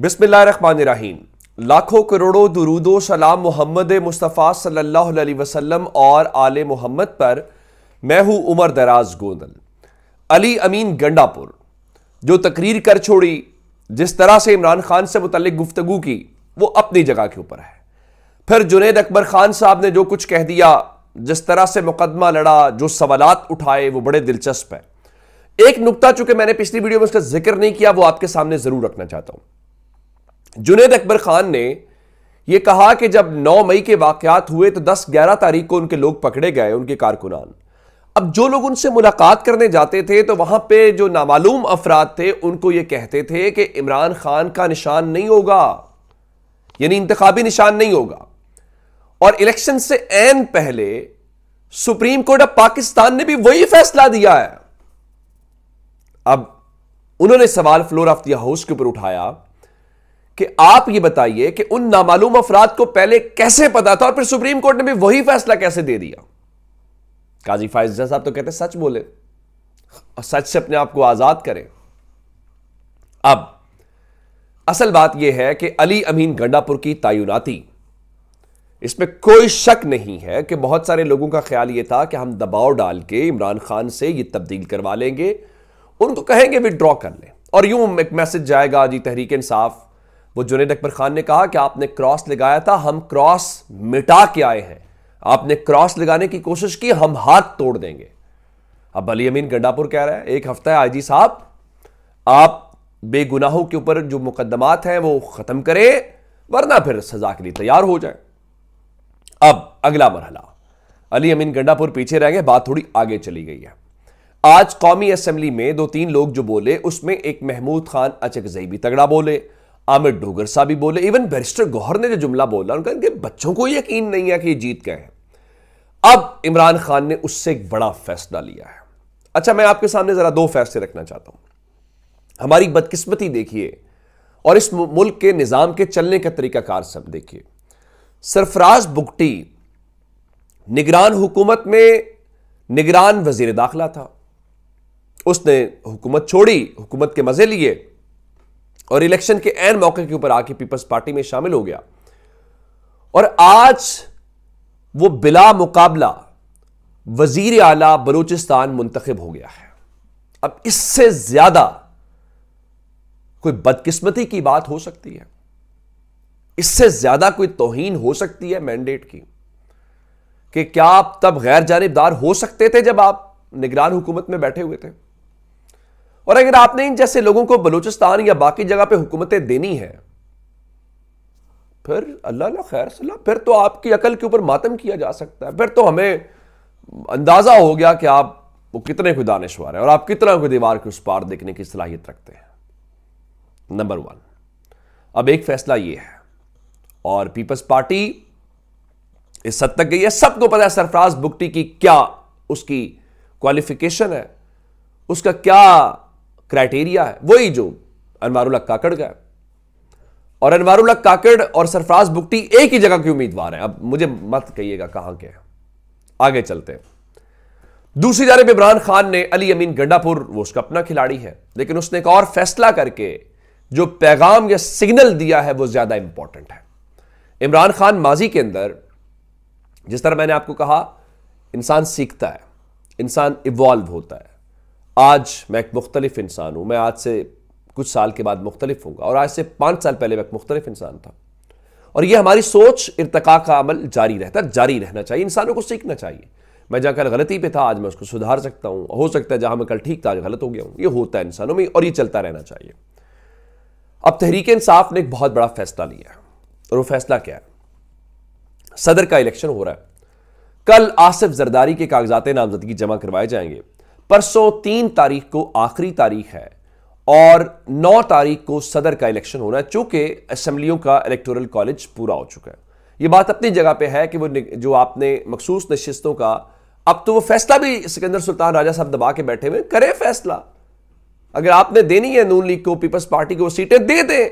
बिस्मिल्लाहिर्रहमानिर्रहीम लाखों करोड़ों दुरूदो सलाम मोहम्मद मुस्तफ़ा सल्लल्लाहु अलैहि वसल्लम और आले मोहम्मद पर मैं हूं उमर दराज गोंदल अली अमीन गंडापुर जो तकरीर कर छोड़ी जिस तरह से इमरान खान से मुतल गुफ्तगु की वो अपनी जगह के ऊपर है फिर जुनेद अकबर खान साहब ने जो कुछ कह दिया जिस तरह से मुकदमा लड़ा जो सवालात उठाए वो बड़े दिलचस्प है एक नुकता चूंकि मैंने पिछली वीडियो में उसका जिक्र नहीं किया वो आपके सामने जरूर रखना चाहता हूं जुनेद अकबर खान ने यह कहा कि जब 9 मई के वाकयात हुए तो 10-11 तारीख को उनके लोग पकड़े गए उनके कारकुनान अब जो लोग उनसे मुलाकात करने जाते थे तो वहां पे जो नामालूम अफराद थे उनको ये कहते थे कि इमरान खान का निशान नहीं होगा यानी इंतबी निशान नहीं होगा और इलेक्शन से एन पहले सुप्रीम कोर्ट ऑफ पाकिस्तान ने भी वही फैसला दिया है अब उन्होंने सवाल फ्लोर ऑफ दिया हाउस के ऊपर उठाया कि आप ये बताइए कि उन नामालूम अफराद को पहले कैसे पता था और फिर सुप्रीम कोर्ट ने भी वही फैसला कैसे दे दिया काजी फाइजा साहब तो कहते सच बोले और सच से अपने आप को आजाद करें अब असल बात यह है कि अली अमीन गंडापुर की तयनाती इसमें कोई शक नहीं है कि बहुत सारे लोगों का ख्याल यह था कि हम दबाव डाल के इमरान खान से यह तब्दील करवा लेंगे उनको कहेंगे विदड्रॉ कर लें और यूं एक मैसेज जाएगा जी तहरीक इंसाफ वो जुनेद अकबर खान ने कहा कि आपने क्रॉस लगाया था हम क्रॉस मिटा के आए हैं आपने क्रॉस लगाने की कोशिश की हम हाथ तोड़ देंगे अब अली अमीन गंडापुर कह रहा है एक हफ्ता है आईजी साहब आप बेगुनाहों के ऊपर जो मुकदमात हैं वो खत्म करें वरना फिर सजा के लिए तैयार हो जाए अब अगला मरहला अली अमीन गंडापुर पीछे रह गए बात थोड़ी आगे चली गई है आज कौमी असेंबली में दो तीन लोग जो बोले उसमें एक महमूद खान अचकजई भी तगड़ा बोले आमिर डोगर साहब भी बोले इवन बैरिस्टर गौहर ने जो जुमला बोला उनका इनके बच्चों को यकीन नहीं है कि ये जीत गए हैं अब इमरान खान ने उससे एक बड़ा फैसला लिया है अच्छा मैं आपके सामने जरा दो फैसले रखना चाहता हूं हमारी बदकिस्मती देखिए और इस मुल्क के निज़ाम के चलने का तरीकाकार सब देखिए सरफराज बुगटी निगरान हुकूमत में निगरान वजीर दाखिला था उसने हुकूमत छोड़ी हुकूमत के मज़े लिए और इलेक्शन के एन मौके के ऊपर आके पीपल्स पार्टी में शामिल हो गया और आज वो बिला मुकाबला वजीर आला बलूचिस्तान मुंतखब हो गया है अब इससे ज्यादा कोई बदकिस्मती की बात हो सकती है इससे ज्यादा कोई तोहीन हो सकती है मैंडेट की कि क्या आप तब गैर जानबदार हो सकते थे जब आप निगरान हुकूमत में बैठे हुए थे और अगर आपने इन जैसे लोगों को बलूचिस्तान या बाकी जगह पे हुकूमतें देनी है फिर अल्लाह खैर सला फिर तो आपकी अकल के ऊपर मातम किया जा सकता है फिर तो हमें अंदाज़ा हो गया कि आप वो कितने कोई दानश्वर हैं और आप कितना कोई दीवार के उस पार देखने की सलाहियत रखते हैं नंबर वन अब एक फैसला ये है और पीपल्स पार्टी इस हद तक गई है सबको पता है सरफराज बुगटी की क्या उसकी क्वालिफिकेशन है उसका क्या क्राइटेरिया है वही जो अनवारुल काकड़ का है और अनवारुल काकड़ और सरफराज बुकटी एक ही जगह के उम्मीदवार हैं अब मुझे मत कहिएगा कहां के आगे चलते हैं दूसरी जानब इमरान खान ने अली अमीन गंडापुर वो उसका अपना खिलाड़ी है लेकिन उसने एक और फैसला करके जो पैगाम या सिग्नल दिया है वो ज्यादा इंपॉर्टेंट है इमरान खान माजी के अंदर जिस तरह मैंने आपको कहा इंसान सीखता है इंसान इवॉल्व होता है आज मैं एक मुख्तलिफ इंसान हूँ मैं आज से कुछ साल के बाद मुख्तलिफ हूँ और आज से पाँच साल पहले मैं एक मुख्तलिफ इंसान था और यह हमारी सोच इरतका का अमल जारी रहता है जारी रहना चाहिए इंसानों को सीखना चाहिए मैं जहाँ कल गलती पे था आज मैं उसको सुधार सकता हूँ हो सकता है जहाँ मैं कल ठीक था आज गलत हो गया हूँ ये होता है इंसानों में और ये चलता रहना चाहिए अब तहरीक इंसाफ ने एक बहुत बड़ा फैसला लिया है और वो फैसला क्या है सदर का इलेक्शन हो रहा है कल आसिफ जरदारी के कागजात नामजदगी जमा करवाए जाएंगे परसों तीन तारीख को आखिरी तारीख है और नौ तारीख को सदर का इलेक्शन होना है चूंकि असेंबलियों का इलेक्टोरल कॉलेज पूरा हो चुका है यह बात अपनी जगह पे है कि वो जो आपने मखसूस नशिस्तों का अब तो वो फैसला भी सिकंदर सुल्तान राजा साहब दबा के बैठे हुए करे फैसला अगर आपने देनी है नून लीग को पीपल्स पार्टी को सीटें दे दें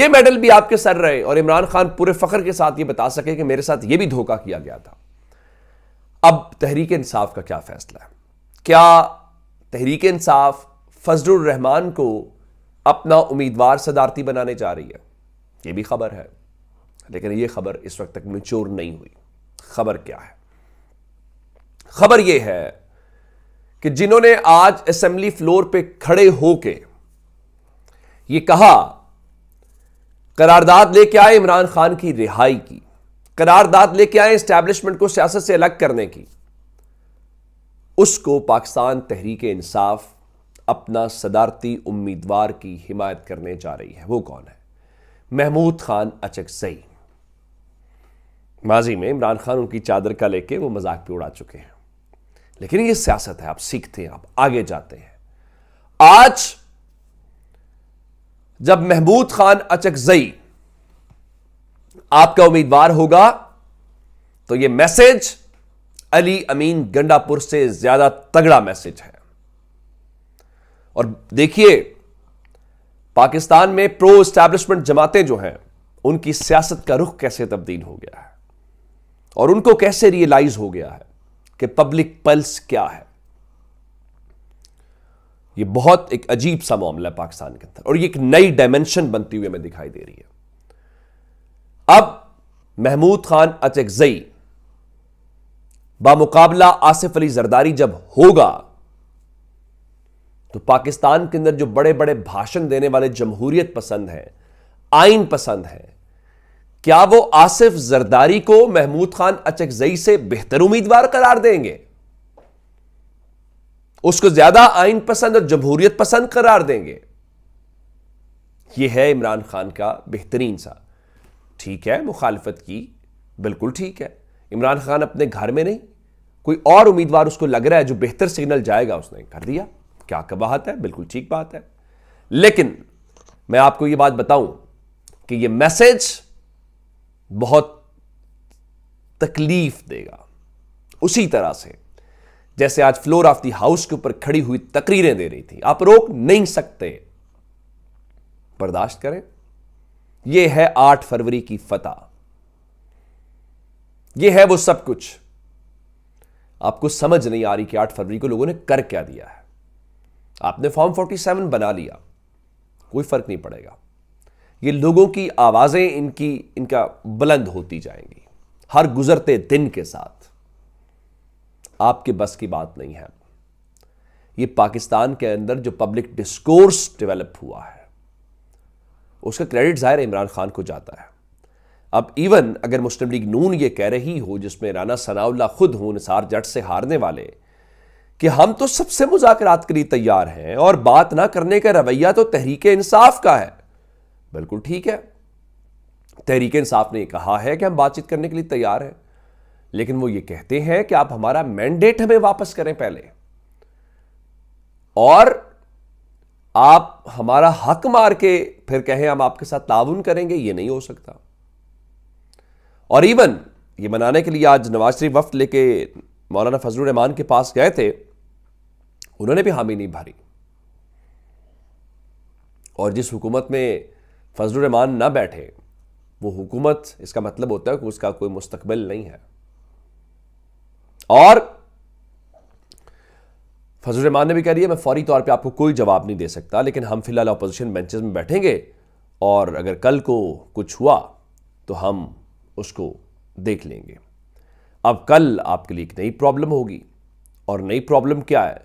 ये मेडल भी आपके सर रहे और इमरान खान पूरे फखर के साथ ये बता सके कि मेरे साथ ये भी धोखा किया गया था अब तहरीक इंसाफ का क्या फैसला है क्या तहरीक इंसाफ फजलुर रहमान को अपना उम्मीदवार सदारती बनाने जा रही है यह भी खबर है लेकिन यह खबर इस वक्त तक मेच्योर नहीं हुई खबर क्या है खबर यह है कि जिन्होंने आज असेंबली फ्लोर पे खड़े होके ये कहा करारदाद लेके आए इमरान खान की रिहाई की करारदाद लेके आए इस्टेब्लिशमेंट को सियासत से अलग करने की उसको पाकिस्तान तहरीक इंसाफ अपना सदारती उम्मीदवार की हिमायत करने जा रही है वो कौन है महमूद खान अचकसई माजी में इमरान खान उनकी चादर का लेके वो मजाक भी उड़ा चुके हैं लेकिन ये सियासत है आप सीखते हैं आप आगे जाते हैं आज जब महमूद खान अचकजई आपका उम्मीदवार होगा तो ये मैसेज अली अमीन गंडापुर से ज्यादा तगड़ा मैसेज है और देखिए पाकिस्तान में प्रो स्टैब्लिशमेंट जमातें जो हैं उनकी सियासत का रुख कैसे तब्दील हो गया है और उनको कैसे रियलाइज हो गया है कि पब्लिक पल्स क्या है ये बहुत एक अजीब सा मामला है पाकिस्तान के अंदर और ये एक नई डायमेंशन बनती हुई हमें दिखाई दे रही है अब महमूद खान अचेकजई बामुकाबला आसिफ अली जरदारी जब होगा तो पाकिस्तान के अंदर जो बड़े बड़े भाषण देने वाले जमहूरियत पसंद हैं आइन पसंद हैं क्या वो आसिफ जरदारी को महमूद खान अचकजई से बेहतर उम्मीदवार करार देंगे उसको ज्यादा आइन पसंद और जमहूरियत पसंद करार देंगे यह है इमरान खान का बेहतरीन सा ठीक है मुखालफत की बिल्कुल ठीक है इमरान खान अपने घर में नहीं कोई और उम्मीदवार उसको लग रहा है जो बेहतर सिग्नल जाएगा उसने कर दिया क्या कबाहत है बिल्कुल ठीक बात है लेकिन मैं आपको यह बात बताऊं कि यह मैसेज बहुत तकलीफ देगा उसी तरह से जैसे आज फ्लोर ऑफ दी हाउस के ऊपर खड़ी हुई तकरीरें दे रही थी आप रोक नहीं सकते बर्दाश्त करें यह है आठ फरवरी की फतह ये है वो सब कुछ आपको समझ नहीं आ रही कि आठ फरवरी को लोगों ने कर क्या दिया है आपने फॉर्म 47 बना लिया कोई फर्क नहीं पड़ेगा ये लोगों की आवाजें इनकी इनका बुलंद होती जाएंगी हर गुजरते दिन के साथ आपके बस की बात नहीं है ये पाकिस्तान के अंदर जो पब्लिक डिस्कोर्स डेवलप हुआ है उसका क्रेडिट जाहिर इमरान खान को जाता है अब इवन अगर मुस्लिम लीग नून ये कह रही हो जिसमें राना सनाउल्ला खुद हूं निसार जट से हारने वाले कि हम तो सबसे मुजाकरात के लिए तैयार हैं और बात ना करने का रवैया तो तहरीक इंसाफ का है बिल्कुल ठीक है तहरीक इंसाफ ने कहा है कि हम बातचीत करने के लिए तैयार हैं लेकिन वो ये कहते हैं कि आप हमारा मैंडेट हमें वापस करें पहले और आप हमारा हक मार के फिर कहें हम आपके साथ ताउन करेंगे ये नहीं हो सकता और इवन ये मनाने के लिए आज नवाज शरीफ वफ्त लेके मौलाना फजल रहमान के पास गए थे उन्होंने भी हामी नहीं भरी और जिस हुकूमत में फजल रहमान ना बैठे वो हुकूमत इसका मतलब होता है कि उसका कोई मुस्तकबिल नहीं है और फजल रहमान ने भी कह दिया मैं फौरी तौर पे आपको कोई जवाब नहीं दे सकता लेकिन हम फिलहाल अपोजिशन बेंचेस में बैठेंगे और अगर कल को कुछ हुआ तो हम उसको देख लेंगे अब कल आपके लिए एक नई प्रॉब्लम होगी और नई प्रॉब्लम क्या है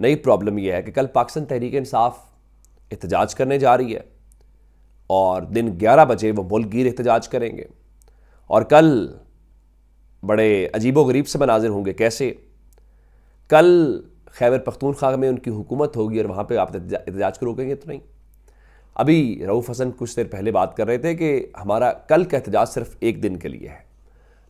नई प्रॉब्लम यह है कि कल पाकिस्तान तहरीक इंसाफ एहतजाज करने जा रही है और दिन 11 बजे वो मुल्कगीर एहतजाज करेंगे और कल बड़े अजीबो गरीब से मनाजिर होंगे कैसे कल खैबर पख्तूनख्वा में उनकी हुकूमत होगी और वहाँ पे आप एहतजाज करोगे तो नहीं अभी रऊफ़ हसन कुछ देर पहले बात कर रहे थे कि हमारा कल का एहतजाज सिर्फ एक दिन के लिए है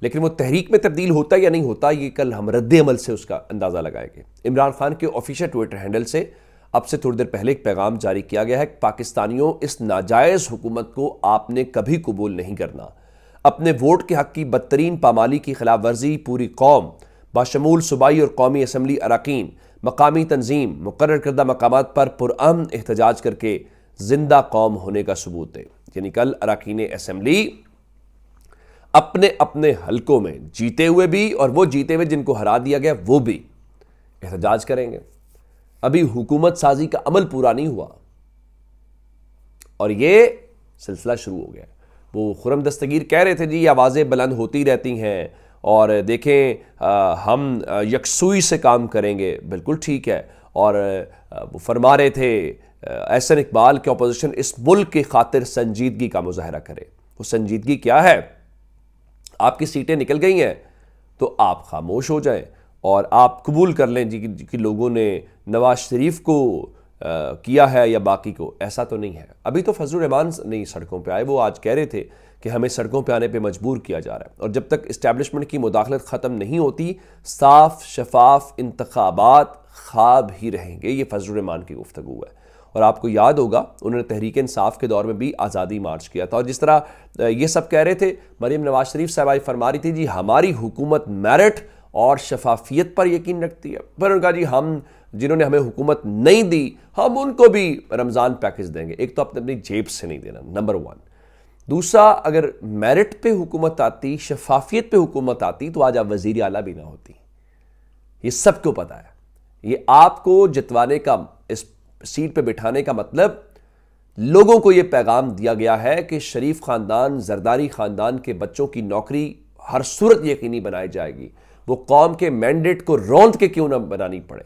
लेकिन वो तहरीक में तब्दील होता या नहीं होता ये कल हम रद्द अमल से उसका अंदाज़ा लगाएंगे इमरान खान के ऑफिशियल ट्विटर हैंडल से अब से थोड़ी देर पहले एक पैगाम जारी किया गया है कि पाकिस्तानियों इस नाजायज़ हुकूमत को आपने कभी कबूल नहीं करना अपने वोट के हक की बदतरीन पामाली की खिलाफ वर्जी पूरी कौम बाशमूल सूबाई और कौमी असम्बली अरकान मकामी तंजीम मुकर करदा मकाम पर पुरम एहतजाज करके जिंदा कौम होने का सबूत है यानी कल अरकान असम्बली अपने अपने हलकों में जीते हुए भी और वो जीते हुए जिनको हरा दिया गया वो भी एहतजाज करेंगे अभी हुकूमत साजी का अमल पूरा नहीं हुआ और ये सिलसिला शुरू हो गया वो खुरम दस्तगीर कह रहे थे जी आवाज़ें बुलंद होती रहती हैं और देखें आ, हम यकसुई से काम करेंगे बिल्कुल ठीक है और वो फरमा रहे थे एहसन इकबाल के अपोजिशन इस मुल्क की खातिर संजीदगी का मुजाहरा करे वो संजीदगी क्या है आपकी सीटें निकल गई हैं तो आप खामोश हो जाए और आप कबूल कर लें जी कि लोगों ने नवाज शरीफ को आ, किया है या बाकी को ऐसा तो नहीं है अभी तो फजल रहमान नहीं सड़कों पे आए वो आज कह रहे थे कि हमें सड़कों पे आने पे मजबूर किया जा रहा है और जब तक इस्टेबलिशमेंट की मुदाखलत ख़त्म नहीं होती साफ शफाफ इंतबात ख्वाब ही रहेंगे ये फजलरहमान की गुफ्तु है और आपको याद होगा उन्होंने तहरीक इंसाफ के दौर में भी आज़ादी मार्च किया था और जिस तरह ये सब कह रहे थे मरीम नवाज शरीफ साहबाई फरमा रही थी जी हमारी हुकूमत मेरिट और शफाफियत पर यकीन रखती है पर उनका जी हम जिन्होंने हमें हुकूमत नहीं दी हम उनको भी रमज़ान पैकेज देंगे एक तो अपने अपनी जेब से नहीं देना नंबर वन दूसरा अगर मेरिट पे हुकूमत आती शफाफियत पे हुकूमत आती तो आज आप वजीर आला भी ना होती ये सबको पता है ये आपको जितवाने का इस सीट पे बिठाने का मतलब लोगों को यह पैगाम दिया गया है कि शरीफ खानदान जरदारी खानदान के बच्चों की नौकरी हर सूरत यकीनी बनाई जाएगी वो कौम के मैंडेट को रौंद के क्यों ना बनानी पड़े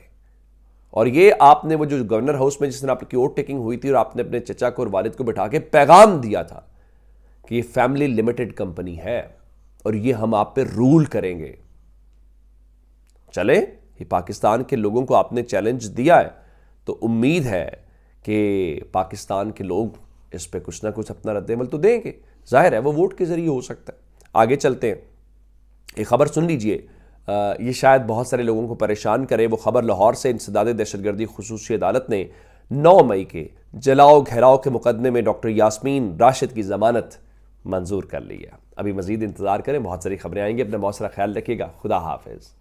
और ये आपने वो जो गवर्नर हाउस में जिसने आपकी वोट टेकिंग हुई थी और आपने अपने चचा को और वालिद को बिठा के पैगाम दिया था कि ये फैमिली लिमिटेड कंपनी है और ये हम आप पे रूल करेंगे चले ये पाकिस्तान के लोगों को आपने चैलेंज दिया है तो उम्मीद है कि पाकिस्तान के लोग इस पर कुछ ना कुछ अपना रद्दमल तो देंगे जाहिर है वो वोट के ज़रिए हो सकता है आगे चलते हैं एक खबर सुन लीजिए ये शायद बहुत सारे लोगों को परेशान करे वो खबर लाहौर से इंसदाद दहशतगर्दी खसूस अदालत ने 9 मई के जलाओ घेराव के मुकदमे में डॉक्टर यास्मीन राशिद की ज़मानत मंजूर कर ली है अभी मज़ीद इंतज़ार करें बहुत सारी खबरें आएंगी अपना बहुत सारा ख्याल रखिएगा खुदा हाफिज़